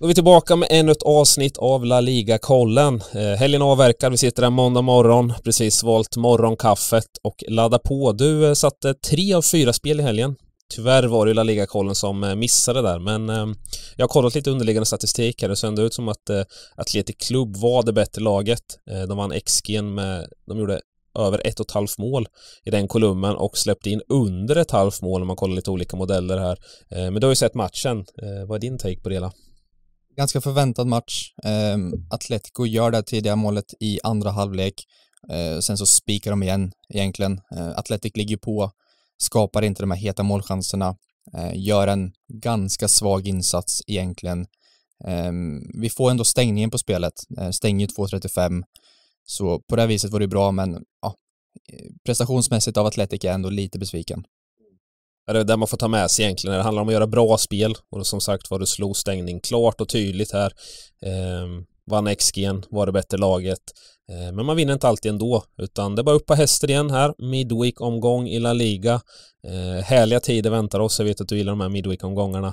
Då är vi tillbaka med ännu ett avsnitt av La Liga-kollen. Eh, helgen avverkar, vi sitter här måndag morgon, precis valt morgonkaffet och laddar på. Du eh, satte tre av fyra spel i helgen. Tyvärr var det La Liga-kollen som eh, missade där, men ehm, jag har kollat lite underliggande statistik här. Det såg ändå ut som att eh, Atletic Club var det bättre laget. Eh, de vann XG med, de gjorde över ett och ett halvt mål i den kolumnen och släppte in under ett halvt mål om man kollar lite olika modeller här. Eh, men du har ju sett matchen. Eh, vad är din take på det hela? ganska förväntad match. Ehm, Atletico gör det tidiga målet i andra halvlek. Eh, sen så spikar de igen egentligen. Eh, Atletic ligger på, skapar inte de här heta målchanserna, eh, gör en ganska svag insats egentligen. Ehm, vi får ändå stängningen på spelet, stänger 2.35, så på det här viset var det bra, men ja, prestationsmässigt av Atletic är jag ändå lite besviken det är det man får ta med sig egentligen. Det handlar om att göra bra spel och som sagt var det slog stängning klart och tydligt här. Eh, vann XG'n, var det bättre laget. Eh, men man vinner inte alltid ändå utan det är bara upp på hästen igen här. Midweek-omgång i La Liga. Eh, härliga tider väntar oss. Jag vet att du gillar de här Midweek-omgångarna.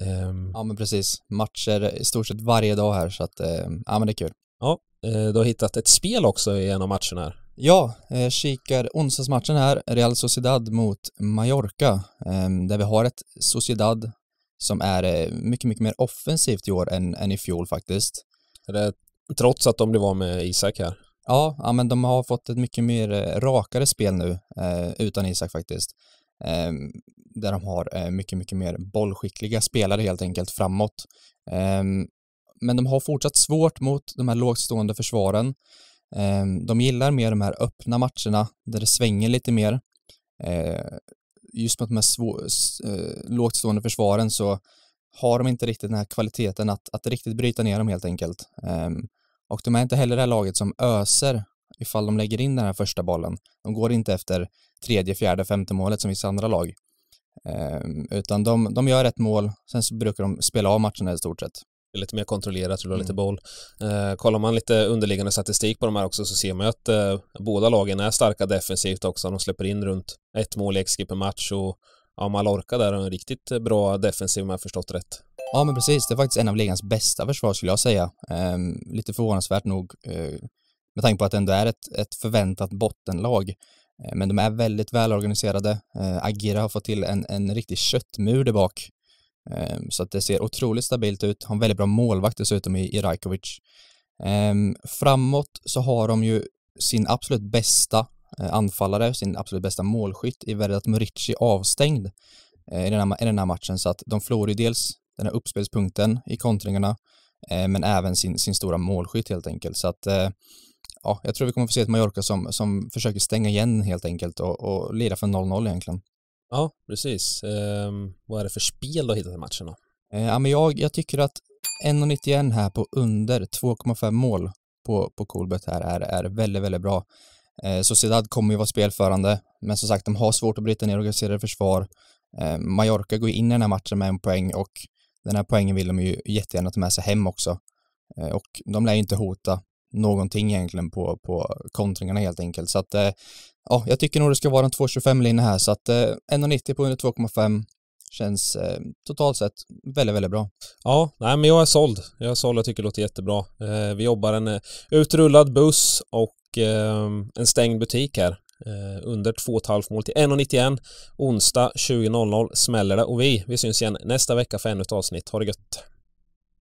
Eh, ja men precis. Matcher i stort sett varje dag här så att ehm, ja men det är kul. Ja, eh, du har hittat ett spel också i en av matcherna här. Ja, eh, kikar onsdagsmatchen här, Real Sociedad mot Mallorca, ehm, där vi har ett Sociedad som är eh, mycket, mycket mer offensivt i år än, än i fjol faktiskt. Det, trots att de blev av med Isak här? Ja, ja, men de har fått ett mycket mer eh, rakare spel nu utan Isak faktiskt. Ehm, där de har mycket, mycket mer bollskickliga spelare helt enkelt framåt. Ehm, men de har fortsatt svårt mot de här lågstående försvaren. Ehm, de gillar mer de här öppna matcherna där det svänger lite mer. Ehm, just med de här svå, eh, lågt stående försvaren så har de inte riktigt den här kvaliteten att, att riktigt bryta ner dem helt enkelt. Ehm, och de är inte heller det här laget som öser ifall de lägger in den här första bollen. De går inte efter tredje, fjärde, femte målet som vissa andra lag. Utan de, de gör ett mål, sen så brukar de spela av matcherna i stort sett lite mer kontrollerat, rullar mm. lite boll. Eh, kollar man lite underliggande statistik på de här också så ser man ju att eh, båda lagen är starka defensivt också. De släpper in runt ett mål i XG per match och ja, Mallorca där har en riktigt bra defensiv om jag förstått rätt. Ja men precis, det är faktiskt en av ligans bästa försvar skulle jag säga. Eh, lite förvånansvärt nog eh, med tanke på att det ändå är ett, ett förväntat bottenlag. Eh, men de är väldigt välorganiserade. Eh, Agira har fått till en, en riktig köttmur där bak Ehm, så att det ser otroligt stabilt ut. Har en väldigt bra målvakt dessutom i, Rajkovic. Ehm, framåt så har de ju sin absolut bästa eh, anfallare, sin absolut bästa målskytt i Verdat Murici avstängd eh, i den, här, i den här matchen. Så att de förlorar ju dels den här uppspelspunkten i kontringarna eh, men även sin, sin stora målskytt helt enkelt. Så att ja, jag tror vi kommer få se ett Mallorca som, som försöker stänga igen helt enkelt och, och lira för 0-0 egentligen. Ja, precis. Ehm, vad är det för spel du har hittat i matchen då? Eh, ja, men jag, jag tycker att 1,91 här på under 2,5 mål på, på Colbert här är, är väldigt, väldigt bra. Eh, Sociedad kommer ju vara spelförande, men som sagt, de har svårt att bryta ner organiserade försvar. Eh, Mallorca går in i den här matchen med en poäng och den här poängen vill de ju jättegärna ta med sig hem också. Eh, och de lär ju inte hota någonting egentligen på, på kontringarna helt enkelt. Så att, eh, ja, jag tycker nog det ska vara en 2,25-linje här, så att 1,90 eh, på under 2,5 känns eh, totalt sett väldigt, väldigt bra. Ja, nej men jag är såld. Jag är såld, jag tycker det låter jättebra. Eh, vi jobbar en eh, utrullad buss och eh, en stängd butik här. under 2,5 mål till 1,91 onsdag 20.00 smäller det och vi, vi syns igen nästa vecka för ännu ett avsnitt. Ha det gött!